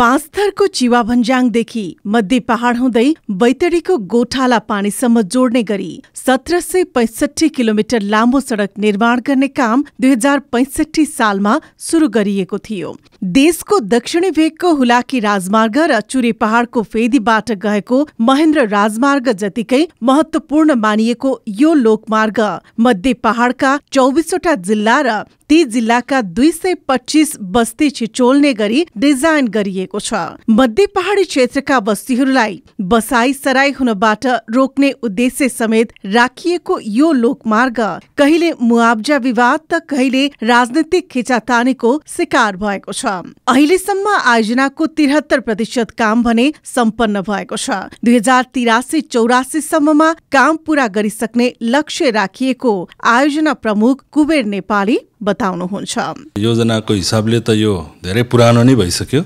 को चिवा भन्ज्याङदेखि मध्य पहाड हुँदै बैतडीको गोठाला पानीसम्म जोड्ने गरी सत्र सय पैसठी किलोमिटर लामो सड़क निर्माण गर्ने काम दुई हजार पैसठी सालमा शुरू गरिएको थियो देशको दक्षिणी भेगको हुलाकी राजमार्ग र चुरे पहाड़को फेदीबाट गएको महेन्द्र राजमार्ग जतिकै महत्वपूर्ण मानिएको यो लोकमार्ग मध्य पहाड़का चौबिसवटा जिल्ला र ती जिल्लाका दुई सय पच्चिस बस्ती छिचोल्ने गरी डिजाइन गरिएको छ मध्य पहाडी क्षेत्रका बस्तीहरूलाई बसाई सराई हुनबाट रोक्ने उद्देश्य समेत राखिएको यो लोकमार्ग कहिले मुआब्जा विवाद त कहिले राजनीतिक खिचातानीको शिकार भएको छ अहिलेसम्म आयोजनाको त्रिहत्तर प्रतिशत काम भने सम्पन्न भएको छ दुई हजार तिरासी चौरासीसम्ममा काम पूरा गरिसक्ने लक्ष्य राखिएको आयोजना प्रमुख कुबेर नेपाली बताउनुहुन्छ योजनाको हिसाबले त यो धेरै पुरानो नै भइसक्यो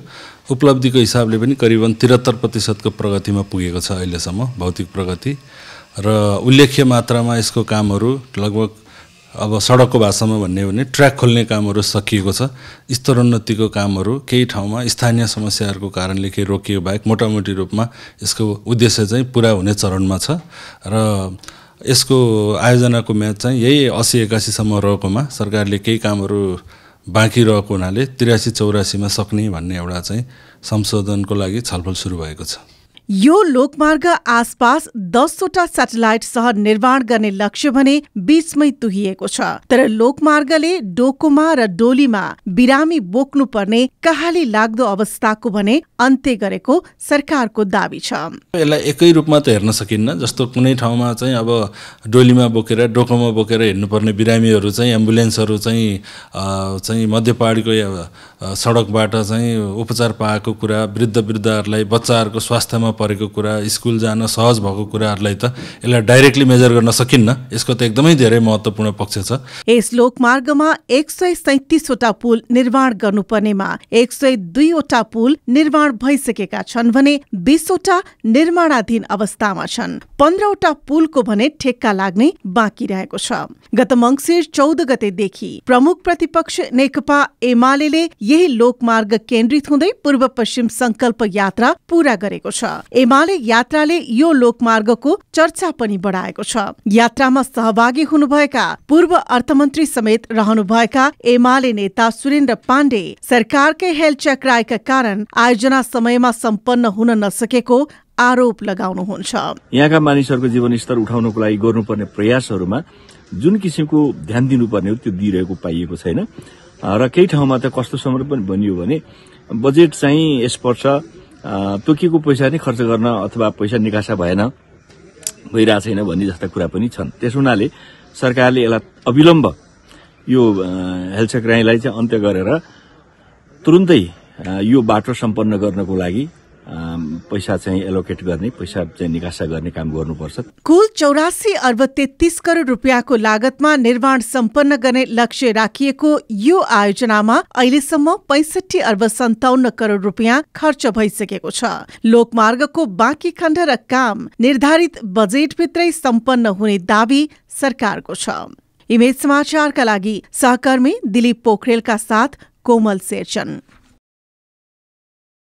उपलब्धिको हिसाबले पनि करिबन त्रिहत्तर प्रतिशतको प्रगतिमा पुगेको छ अहिलेसम्म भौतिक प्रगति र उल्लेख्य मात्रामा यसको कामहरू लगभग अब सडकको भाषामा भन्ने भने ट्र्याक खोल्ने कामहरू सकिएको छ स्तरोन्नतिको कामहरू केही ठाउँमा स्थानीय समस्याहरूको कारणले केही रोकिएको बाहेक मोटामोटी रूपमा यसको उद्देश्य चाहिँ पुरा हुने चरणमा छ र यसको आयोजनाको म्याच चाहिँ यही असी एकासीसम्म रहेकोमा सरकारले केही कामहरू बाँकी रहेको हुनाले त्रियासी चौरासीमा सक्ने भन्ने एउटा चाहिँ संशोधनको लागि छलफल सुरु भएको छ यो लोकमार्ग आसपास दसवटा सेटेलाइट सहर निर्माण गर्ने लक्ष्य भने बीचमै तुहिएको छ तर लोकमार्गले डोकोमा र डोलीमा बिरामी बोक्नु पर्ने कहाली लाग्दो अवस्थाको भने अन्त्य गरेको सरकारको दावी छ यसलाई एकै रूपमा त हेर्न सकिन्न जस्तो कुनै ठाउँमा चाहिँ अब डोलीमा बोकेर डोकोमा बोकेर हिँड्नुपर्ने बिरामीहरू चाहिँ एम्बुलेन्सहरू चाहिँ चाहिँ पहाडीको सडकबाट चाहिँ उपचार पाएको कुरा वृद्ध वृद्धहरूलाई बच्चाहरूको स्वास्थ्यमा परेको कुरा स्कुल जान सहज भएको कुराहरूलाई त यसलाई डाइरेक्टली मेजर गर्न सकिन्न यसको त एकदमै धेरै महत्त्वपूर्ण पक्ष छ यस लोकमार्गमा एक सय सैतिसवटा पुल निर्माण गर्नुपर्नेमा एक सय दुईवटा पुल निर्माण भइसकेका छन् भने बिसवटा निर्माणाधीन अवस्थामा छन् पन्ध्रवटा पुलको भने ठेक्का लाग्ने बाँकी रहेको छ गत मङ्सिर चौध गतेदेखि प्रमुख प्रतिपक्ष नेकपा एमाले यही लोकमार्ग केन्द्रित हुँदै पूर्व पश्चिम संकल्प यात्रा पूरा गरेको छ एमाले यात्राले यो लोकमार्गको चर्चा पनि बढाएको छ यात्रामा सहभागी हुनुभएका पूर्व अर्थमन्त्री समेत रहनुभएका एमाले नेता सुरेन्द्र पाण्डे सरकारकै हेलचेक रायका कारण आयोजना समयमा सम्पन्न हुन नसकेको आरोप लगाउनुहुन्छ यहाँका मानिसहरूको जीवन स्तर उठाउनको लागि गर्नुपर्ने प्रयासहरूमा जुन किसिमको ध्यान दिनुपर्ने हो त्यो दिइरहेको पाइएको छैन र केही ठाउँमा त कस्तो समर्पण भनियो भने बजेट चाहिँ यस वर्ष तोकिएको पैसा नै खर्च गर्न अथवा पैसा निकासा भएन भइरहेको छैन भन्ने जस्ता कुरा पनि छन् त्यस हुनाले सरकारले यसलाई अविलम्ब यो हेल्थ सेक्राइलाई चाहिँ अन्त्य गरेर तुरुन्तै यो बाटो सम्पन्न गर्नको लागि पैसा चाहिँ एलोकेट गर्ने पैसा चाहिँ निकासा गर्ने काम गर्नुपर्छ कुल चौरासी अर्ब तेत्तिस करोड रुपियाँको लागतमा निर्माण सम्पन्न गर्ने लक्ष्य राखिएको यो आयोजनामा अहिलेसम्म पैसठी अर्ब सन्ताउन्न करोड रुपियाँ खर्च भइसकेको छ लोकमार्गको बाँकी खण्ड र काम निर्धारित बजेटभित्रै सम्पन्न हुने दावी सरकारको छ इमेज समाचारका लागि सहकर्मी दिलीप पोखरेलका साथ कोमल शेरचन